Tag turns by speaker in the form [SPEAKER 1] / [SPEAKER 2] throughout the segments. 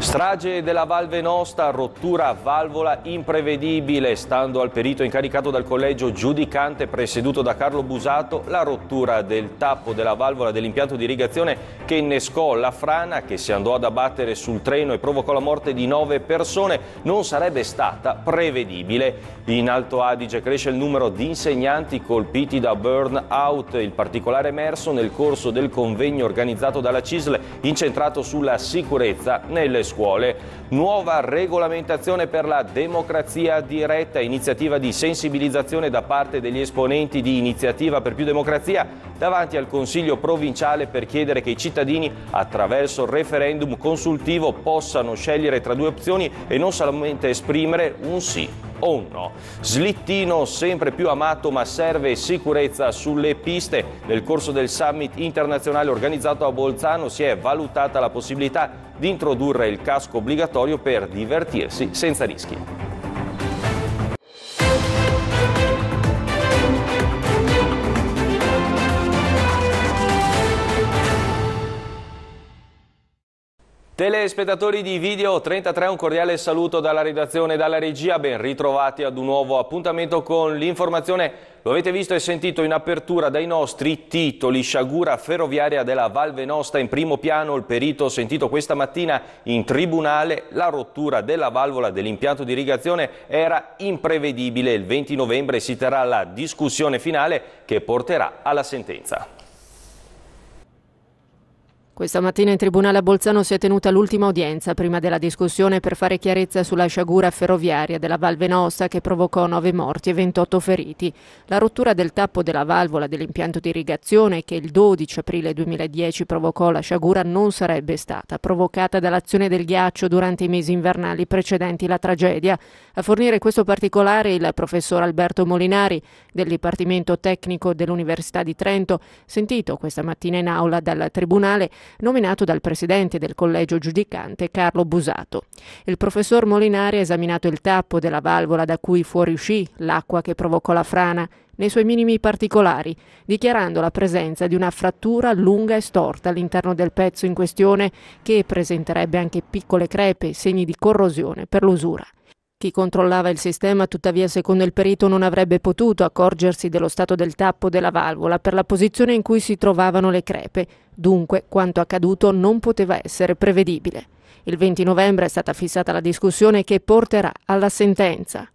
[SPEAKER 1] Strage della valve Nostra, rottura valvola imprevedibile. Stando al perito incaricato dal collegio giudicante presieduto da Carlo Busato, la rottura del tappo della valvola dell'impianto di irrigazione che innescò la frana che si andò ad abbattere sul treno e provocò la morte di nove persone non sarebbe stata prevedibile. In Alto Adige cresce il numero di insegnanti colpiti da burnout, il particolare emerso nel corso del convegno organizzato dalla CISL incentrato sulla sicurezza nelle scuole scuole, nuova regolamentazione per la democrazia diretta, iniziativa di sensibilizzazione da parte degli esponenti di Iniziativa per più democrazia davanti al Consiglio provinciale per chiedere che i cittadini attraverso il referendum consultivo possano scegliere tra due opzioni e non solamente esprimere un sì o Slittino sempre più amato ma serve sicurezza sulle piste. Nel corso del summit internazionale organizzato a Bolzano si è valutata la possibilità di introdurre il casco obbligatorio per divertirsi senza rischi. Telespettatori di Video 33, un cordiale saluto dalla redazione e dalla regia, ben ritrovati ad un nuovo appuntamento con l'informazione. Lo avete visto e sentito in apertura dai nostri titoli. Sciagura ferroviaria della Val Venosta in primo piano, il perito sentito questa mattina in tribunale, la rottura della valvola dell'impianto di irrigazione era imprevedibile. Il 20 novembre si terrà la discussione finale che porterà alla sentenza.
[SPEAKER 2] Questa mattina in Tribunale a Bolzano si è tenuta l'ultima udienza prima della discussione per fare chiarezza sulla sciagura ferroviaria della Val Nossa che provocò 9 morti e 28 feriti. La rottura del tappo della valvola dell'impianto di irrigazione che il 12 aprile 2010 provocò la sciagura non sarebbe stata provocata dall'azione del ghiaccio durante i mesi invernali precedenti la tragedia. A fornire questo particolare il professor Alberto Molinari del Dipartimento Tecnico dell'Università di Trento, sentito questa mattina in aula dal Tribunale nominato dal presidente del collegio giudicante Carlo Busato. Il professor Molinari ha esaminato il tappo della valvola da cui fuoriuscì l'acqua che provocò la frana nei suoi minimi particolari, dichiarando la presenza di una frattura lunga e storta all'interno del pezzo in questione che presenterebbe anche piccole crepe, segni di corrosione per l'usura. Chi controllava il sistema, tuttavia, secondo il perito, non avrebbe potuto accorgersi dello stato del tappo della valvola per la posizione in cui si trovavano le crepe. Dunque, quanto accaduto non poteva essere prevedibile. Il 20 novembre è stata fissata la discussione che porterà alla sentenza.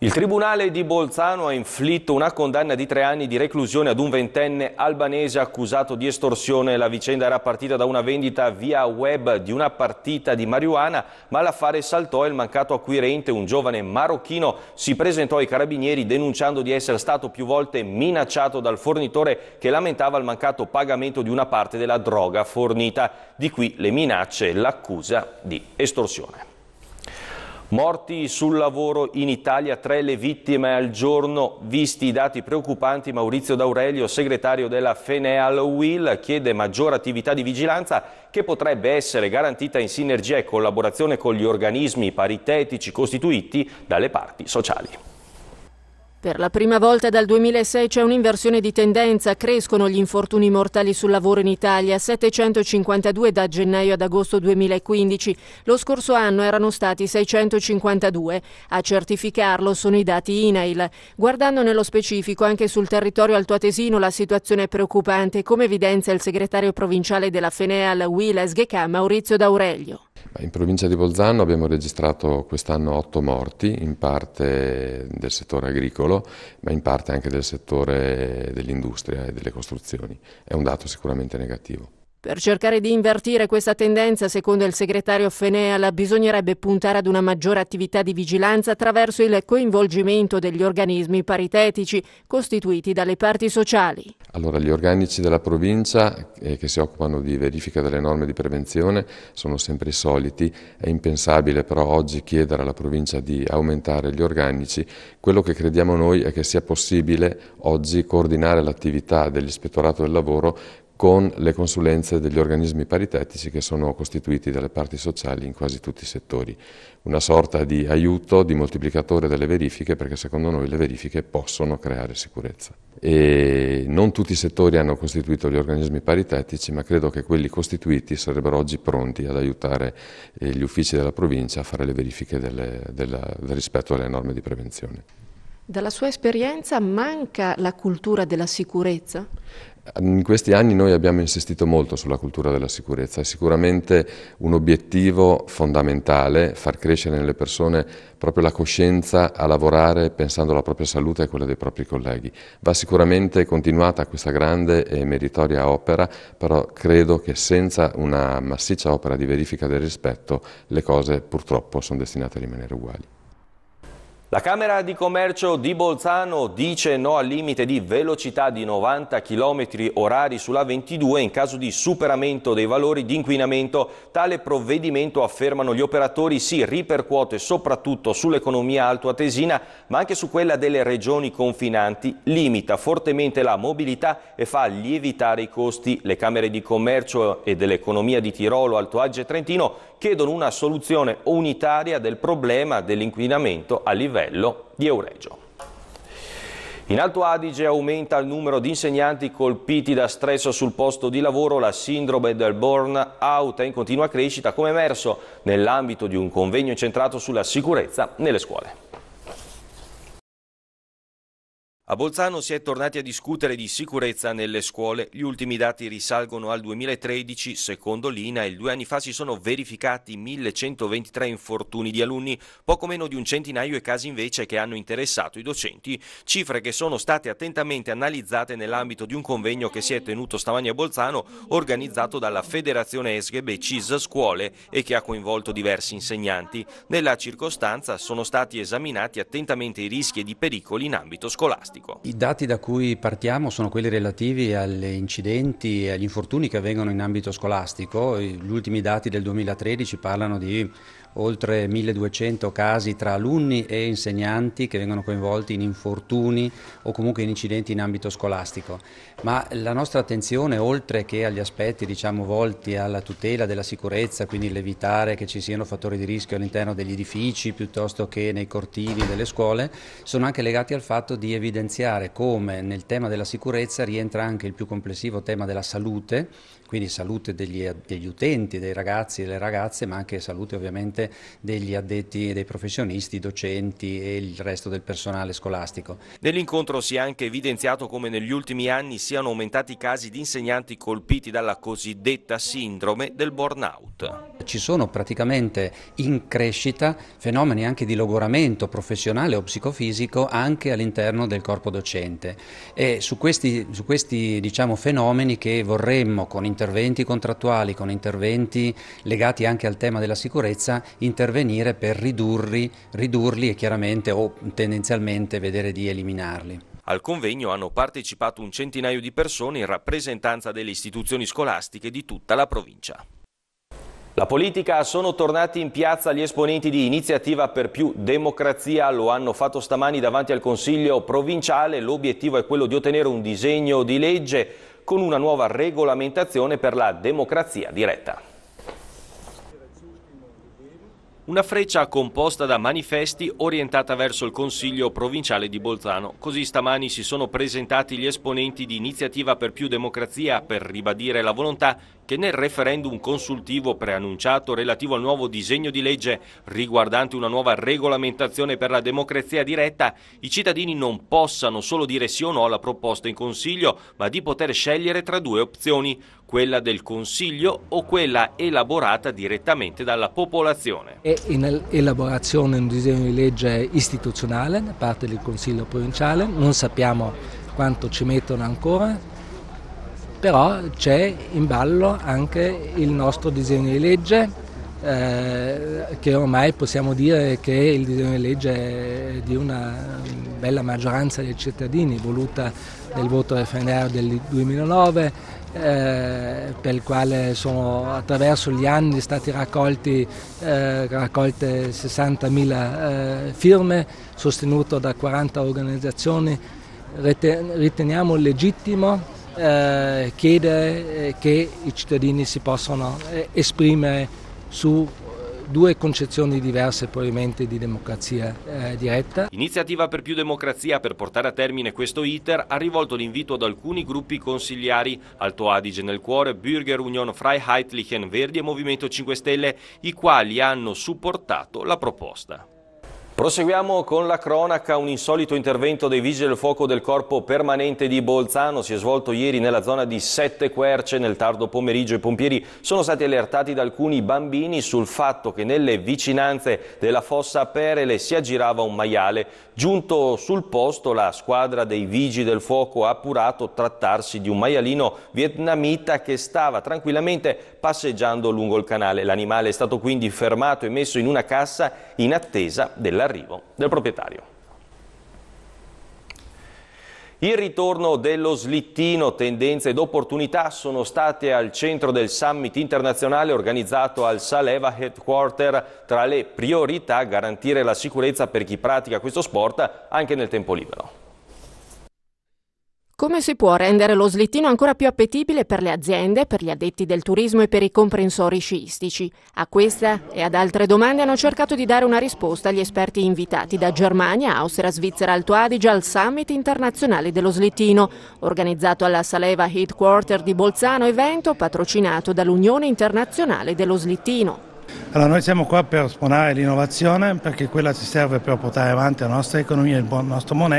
[SPEAKER 1] Il Tribunale di Bolzano ha inflitto una condanna di tre anni di reclusione ad un ventenne albanese accusato di estorsione. La vicenda era partita da una vendita via web di una partita di marijuana, ma l'affare saltò e il mancato acquirente, un giovane marocchino, si presentò ai carabinieri denunciando di essere stato più volte minacciato dal fornitore che lamentava il mancato pagamento di una parte della droga fornita. Di qui le minacce e l'accusa di estorsione. Morti sul lavoro in Italia, tre le vittime al giorno, visti i dati preoccupanti, Maurizio D'Aurelio, segretario della Feneal Will, chiede maggiore attività di vigilanza che potrebbe essere garantita in sinergia e collaborazione con gli organismi paritetici costituiti dalle parti sociali.
[SPEAKER 2] Per la prima volta dal 2006 c'è un'inversione di tendenza, crescono gli infortuni mortali sul lavoro in Italia, 752 da gennaio ad agosto 2015, lo scorso anno erano stati 652, a certificarlo sono i dati INAIL. Guardando nello specifico anche sul territorio altoatesino la situazione è preoccupante, come evidenzia il segretario provinciale della Feneal Willes Ghecà Maurizio D'Aurelio.
[SPEAKER 3] In provincia di Bolzano abbiamo registrato quest'anno 8 morti, in parte del settore agricolo, agricolo, ma in parte anche del settore dell'industria e delle costruzioni. È un dato sicuramente negativo.
[SPEAKER 2] Per cercare di invertire questa tendenza, secondo il segretario Feneal, bisognerebbe puntare ad una maggiore attività di vigilanza attraverso il coinvolgimento degli organismi paritetici costituiti dalle parti sociali.
[SPEAKER 3] Allora, gli organici della provincia eh, che si occupano di verifica delle norme di prevenzione sono sempre i soliti, è impensabile però oggi chiedere alla provincia di aumentare gli organici. Quello che crediamo noi è che sia possibile oggi coordinare l'attività dell'ispettorato del lavoro con le consulenze degli organismi paritetici che sono costituiti dalle parti sociali in quasi tutti i settori. Una sorta di aiuto, di moltiplicatore delle verifiche, perché secondo noi le verifiche possono creare sicurezza. E non tutti i settori hanno costituito gli organismi paritetici, ma credo che quelli costituiti sarebbero oggi pronti ad aiutare eh, gli uffici della provincia a fare le verifiche delle, della, del rispetto alle norme di prevenzione.
[SPEAKER 2] Dalla sua esperienza manca la cultura della sicurezza?
[SPEAKER 3] Ehm, in questi anni noi abbiamo insistito molto sulla cultura della sicurezza, è sicuramente un obiettivo fondamentale far crescere nelle persone proprio la coscienza a lavorare pensando alla propria salute e a quella dei propri colleghi. Va sicuramente continuata questa grande e meritoria opera, però credo che senza una massiccia opera di verifica del rispetto le cose purtroppo sono destinate a rimanere uguali.
[SPEAKER 1] La Camera di Commercio di Bolzano dice no al limite di velocità di 90 km orari sulla 22 in caso di superamento dei valori di inquinamento. Tale provvedimento, affermano gli operatori, si ripercuote soprattutto sull'economia altoatesina ma anche su quella delle regioni confinanti, limita fortemente la mobilità e fa lievitare i costi. Le Camere di Commercio e dell'economia di Tirolo, Alto Adige e Trentino chiedono una soluzione unitaria del problema dell'inquinamento a livello livello di Euregio. In Alto Adige aumenta il numero di insegnanti colpiti da stress sul posto di lavoro, la sindrome del burnout è in continua crescita come emerso nell'ambito di un convegno incentrato sulla sicurezza nelle scuole. A Bolzano si è tornati a discutere di sicurezza nelle scuole. Gli ultimi dati risalgono al 2013. Secondo l'INAIL, due anni fa si sono verificati 1123 infortuni di alunni, poco meno di un centinaio e casi invece che hanno interessato i docenti. Cifre che sono state attentamente analizzate nell'ambito di un convegno che si è tenuto stamani a Bolzano, organizzato dalla Federazione SGB CIS Scuole e che ha coinvolto diversi insegnanti. Nella circostanza sono stati esaminati attentamente i rischi e i pericoli in ambito scolastico scolastico.
[SPEAKER 4] I dati da cui partiamo sono quelli relativi agli incidenti e agli infortuni che avvengono in ambito scolastico. Gli ultimi dati del 2013 parlano di oltre 1200 casi tra alunni e insegnanti che vengono coinvolti in infortuni o comunque in incidenti in ambito scolastico. Ma la nostra attenzione, oltre che agli aspetti diciamo, volti alla tutela della sicurezza, quindi l'evitare che ci siano fattori di rischio all'interno degli edifici piuttosto che nei cortili delle scuole, sono anche legati al fatto di evidenziare come nel tema della sicurezza rientra anche il più complessivo tema della salute, quindi salute degli, degli utenti, dei ragazzi e delle ragazze, ma anche salute ovviamente degli addetti dei professionisti, docenti e il resto del personale scolastico.
[SPEAKER 1] Nell'incontro si è anche evidenziato come negli ultimi anni siano aumentati i casi di insegnanti colpiti dalla cosiddetta sindrome del burnout.
[SPEAKER 4] Ci sono praticamente in crescita fenomeni anche di logoramento professionale o psicofisico anche all'interno del corpo docente e su questi, su questi diciamo, fenomeni che vorremmo con interventi contrattuali, con interventi legati anche al tema della sicurezza, intervenire per ridurli, ridurli e chiaramente o tendenzialmente vedere di eliminarli.
[SPEAKER 1] Al convegno hanno partecipato un centinaio di persone in rappresentanza delle istituzioni scolastiche di tutta la provincia. La politica sono tornati in piazza gli esponenti di Iniziativa per più democrazia, lo hanno fatto stamani davanti al Consiglio provinciale, l'obiettivo è quello di ottenere un disegno di legge con una nuova regolamentazione per la democrazia diretta. Una freccia composta da manifesti orientata verso il Consiglio provinciale di Bolzano. Così stamani si sono presentati gli esponenti di Iniziativa per più democrazia per ribadire la volontà che nel referendum consultivo preannunciato relativo al nuovo disegno di legge riguardante una nuova regolamentazione per la democrazia diretta, i cittadini non possano solo dire sì o no alla proposta in Consiglio, ma di poter scegliere tra due opzioni, quella del Consiglio o quella elaborata direttamente dalla popolazione.
[SPEAKER 5] È in elaborazione un disegno di legge istituzionale da parte del Consiglio provinciale, non sappiamo quanto ci mettono ancora, però c'è in ballo anche il nostro disegno di legge, eh, che ormai possiamo dire che è il disegno di legge di una bella maggioranza dei cittadini, voluta nel voto referendario del 2009, eh, per il quale sono attraverso gli anni stati raccolti, eh, raccolte 60.000 eh, firme, sostenuto da 40 organizzazioni. riteniamo legittimo eh, chiede eh, che i cittadini si possano eh, esprimere su due concezioni diverse probabilmente di democrazia eh, diretta.
[SPEAKER 1] Iniziativa per più democrazia per portare a termine questo iter ha rivolto l'invito ad alcuni gruppi consigliari Alto Adige nel cuore, Bürger Union Freiheitlichen Verdi e Movimento 5 Stelle, i quali hanno supportato la proposta. Proseguiamo con la cronaca, un insolito intervento dei vigili del fuoco del corpo permanente di Bolzano si è svolto ieri nella zona di Sette Querce nel tardo pomeriggio. I pompieri sono stati allertati da alcuni bambini sul fatto che nelle vicinanze della fossa Perele si aggirava un maiale. Giunto sul posto la squadra dei vigili del fuoco ha appurato trattarsi di un maialino vietnamita che stava tranquillamente passeggiando lungo il canale. L'animale è stato quindi fermato e messo in una cassa in attesa della dell'arrivo del proprietario. Il ritorno dello slittino, tendenze ed opportunità sono state al centro del summit internazionale organizzato al Saleva Headquarter. Tra le priorità garantire la sicurezza per chi pratica questo sport anche nel tempo libero.
[SPEAKER 2] Come si può rendere lo slittino ancora più appetibile per le aziende, per gli addetti del turismo e per i comprensori sciistici? A questa e ad altre domande hanno cercato di dare una risposta gli esperti invitati da Germania, Austria, Svizzera, Alto Adige al Summit internazionale dello slittino, organizzato alla Saleva Headquarter di Bolzano, evento patrocinato dall'Unione Internazionale dello Slittino.
[SPEAKER 5] Allora, noi siamo qua per sponare l'innovazione perché quella ci serve per portare avanti la nostra economia e il nostro buon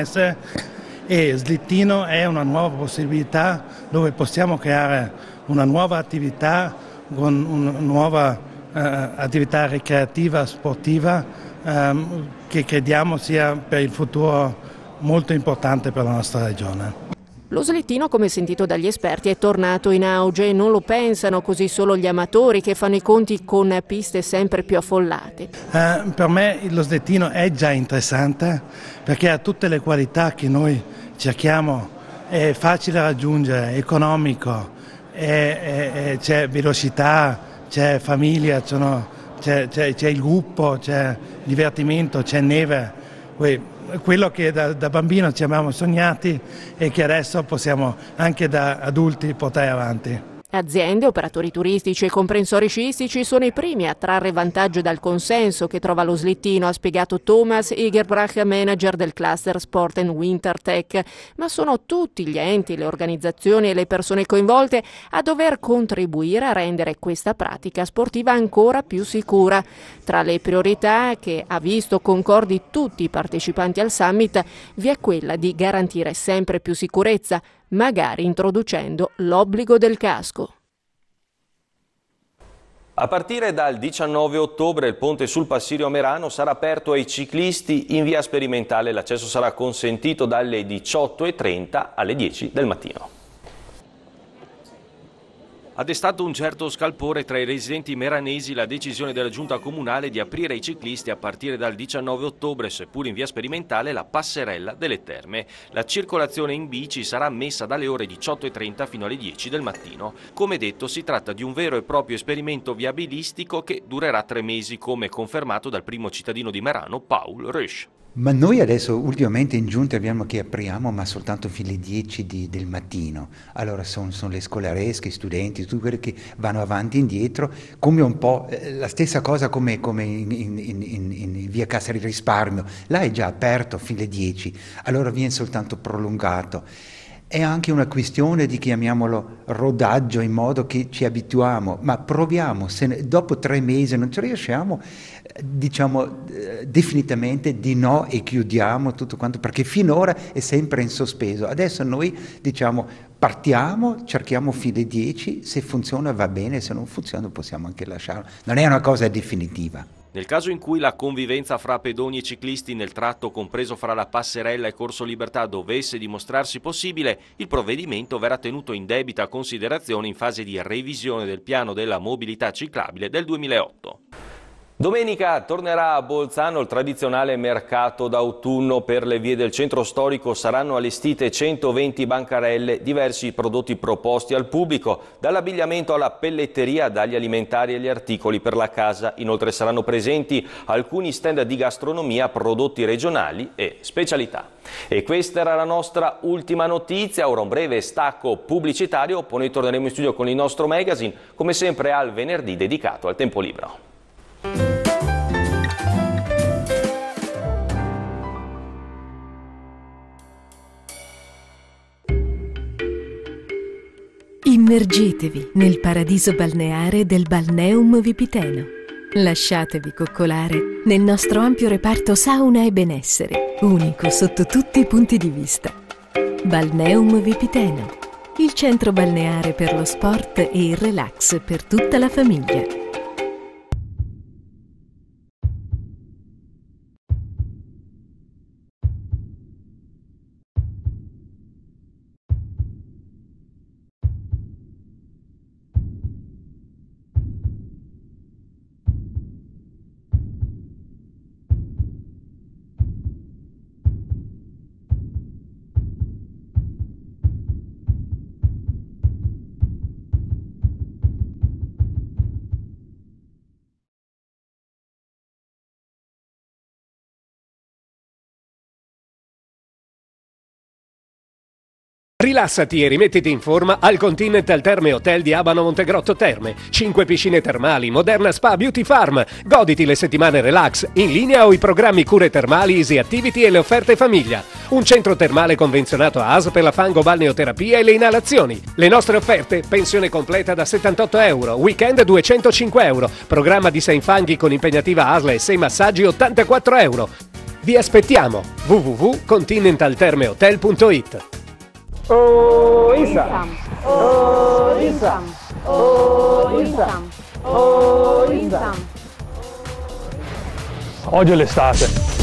[SPEAKER 5] e Slittino è una nuova possibilità dove possiamo creare una nuova attività con una nuova eh, attività ricreativa, sportiva ehm, che crediamo sia per il futuro molto importante per la nostra regione.
[SPEAKER 2] Lo slittino, come sentito dagli esperti, è tornato in auge e non lo pensano così solo gli amatori che fanno i conti con piste sempre più affollate.
[SPEAKER 5] Eh, per me lo slittino è già interessante perché ha tutte le qualità che noi cerchiamo, è facile da raggiungere, è economico, c'è velocità, c'è famiglia, c'è, il gruppo, c'è divertimento, c'è neve quello che da, da, bambino ci abbiamo sognati e che adesso possiamo anche da adulti portare avanti.
[SPEAKER 2] Aziende, operatori turistici e comprensori sciistici sono i primi a trarre vantaggio dal consenso che trova lo slittino, ha spiegato Thomas Igerbrach, manager del cluster Sport and Winter Tech, ma sono tutti gli enti, le organizzazioni e le persone coinvolte a dover contribuire a rendere questa pratica sportiva ancora più sicura. Tra le priorità che ha visto concordi tutti i partecipanti al summit vi è quella di garantire sempre più sicurezza, magari introducendo l'obbligo del casco.
[SPEAKER 1] A partire dal 19 ottobre il ponte sul Passirio a Merano sarà aperto ai ciclisti in via sperimentale. L'accesso sarà consentito dalle 18.30 alle 10 del mattino ha destato un certo scalpore tra i residenti meranesi la decisione della giunta comunale di aprire ai ciclisti a partire dal 19 ottobre, seppur in via sperimentale, la passerella delle terme. La circolazione in bici sarà ammessa dalle ore 18.30 fino alle 10 del mattino. Come detto, si tratta di un vero e proprio esperimento viabilistico che durerà tre mesi, come confermato dal primo cittadino di Merano, Paul Rusch.
[SPEAKER 4] Ma noi adesso ultimamente in giunta abbiamo che apriamo ma soltanto fino alle 10 di, del mattino, allora sono, son le scolaresche, i studenti, tutti quelli che vanno avanti e indietro, come un po' eh, la stessa cosa come, come in, in, in, in, via Cassa di Risparmio, là è già aperto fino alle 10, allora viene soltanto prolungato. È anche una questione di, chiamiamolo, rodaggio in modo che ci abituiamo, ma proviamo, se ne, dopo tre mesi non ci riusciamo, diciamo eh, definitivamente di no e chiudiamo tutto quanto, perché finora è sempre in sospeso. Adesso noi diciamo partiamo, cerchiamo fino 10, se funziona va bene, se non funziona possiamo anche lasciarlo. Non è una cosa definitiva.
[SPEAKER 1] Nel caso in cui la convivenza fra pedoni e ciclisti nel tratto compreso fra la passerella e Corso Libertà dovesse dimostrarsi possibile, il provvedimento verrà tenuto in debita considerazione in fase di revisione del piano della mobilità ciclabile del 2008. Domenica tornerà a Bolzano il tradizionale mercato d'autunno per le vie del centro storico. Saranno allestite 120 bancarelle, diversi prodotti proposti al pubblico, dall'abbigliamento alla pelletteria, dagli alimentari agli articoli per la casa. Inoltre saranno presenti alcuni stand di gastronomia, prodotti regionali e specialità. E questa era la nostra ultima notizia, ora un breve stacco pubblicitario, poi noi torneremo in studio con il nostro magazine, come sempre al venerdì dedicato al tempo libero.
[SPEAKER 2] Immergetevi nel paradiso balneare del Balneum Vipiteno. Lasciatevi coccolare nel nostro ampio reparto sauna e benessere, unico sotto tutti i punti di vista. Balneum Vipiteno, il centro balneare per lo sport e il relax per tutta la famiglia.
[SPEAKER 1] Rilassati e rimettiti in forma al
[SPEAKER 4] Continental Terme Hotel di Abano Montegrotto Terme. 5 piscine termali, moderna spa, beauty farm. Goditi le settimane relax, in linea o i programmi cure termali, easy activity e le offerte famiglia. Un centro termale convenzionato a AS per la fango balneoterapia e le inalazioni. Le nostre offerte, pensione completa da 78 euro, weekend 205 euro, programma di 6 fanghi con impegnativa ASLA e 6 massaggi 84 euro. Vi aspettiamo! www.continentaltermehotel.it O Isa.
[SPEAKER 2] O Isa. O Isa. O Isa.
[SPEAKER 1] è l'estate.